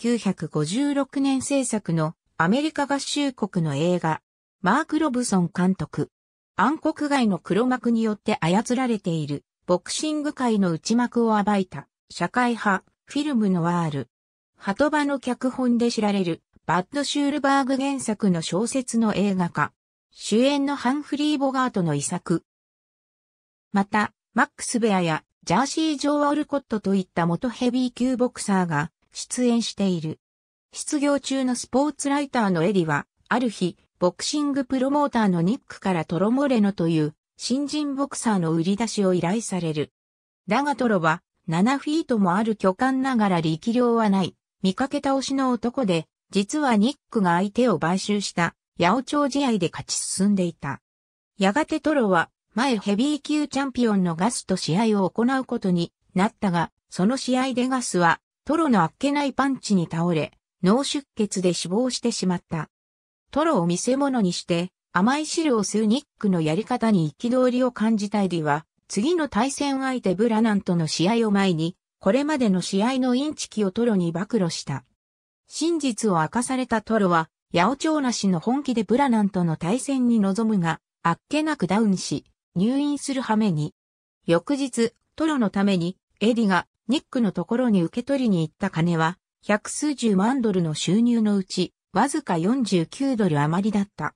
1956年制作のアメリカ合衆国の映画、マーク・ロブソン監督。暗黒街の黒幕によって操られている、ボクシング界の内幕を暴いた、社会派、フィルムのワール。鳩場の脚本で知られる、バッド・シュールバーグ原作の小説の映画化。主演のハンフリー・ボガートの遺作。また、マックス・ベアやジャーシー・ジョー・オルコットといった元ヘビー級ボクサーが出演している。失業中のスポーツライターのエリは、ある日、ボクシングプロモーターのニックからトロモレノという新人ボクサーの売り出しを依頼される。だがトロは7フィートもある巨漢ながら力量はない、見かけ倒しの男で、実はニックが相手を買収した八百長試合で勝ち進んでいた。やがてトロは前ヘビー級チャンピオンのガスと試合を行うことになったが、その試合でガスはトロのあっけないパンチに倒れ、脳出血で死亡してしまった。トロを見せ物にして、甘い汁を吸うニックのやり方に憤りを感じたエディは、次の対戦相手ブラナンとの試合を前に、これまでの試合のインチキをトロに暴露した。真実を明かされたトロは、八百長なしの本気でブラナンとの対戦に臨むが、あっけなくダウンし、入院する羽目に。翌日、トロのために、エディがニックのところに受け取りに行った金は、百数十万ドルの収入のうち、わずか49ドル余りだった。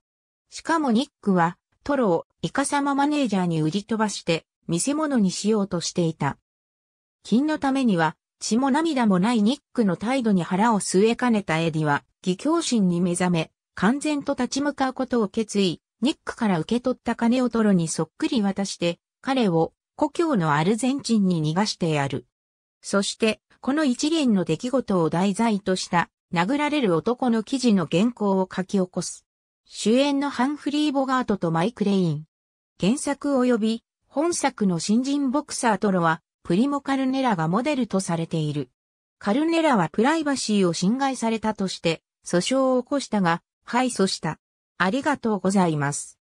しかもニックは、トロをイカサママネージャーに売り飛ばして、見せ物にしようとしていた。金のためには、血も涙もないニックの態度に腹を据えかねたエディは、義教心に目覚め、完全と立ち向かうことを決意、ニックから受け取った金をトロにそっくり渡して、彼を故郷のアルゼンチンに逃がしてやる。そして、この一連の出来事を題材とした殴られる男の記事の原稿を書き起こす。主演のハンフリー・ボガートとマイク・レイン。原作及び本作の新人ボクサートロはプリモ・カルネラがモデルとされている。カルネラはプライバシーを侵害されたとして訴訟を起こしたが敗訴した。ありがとうございます。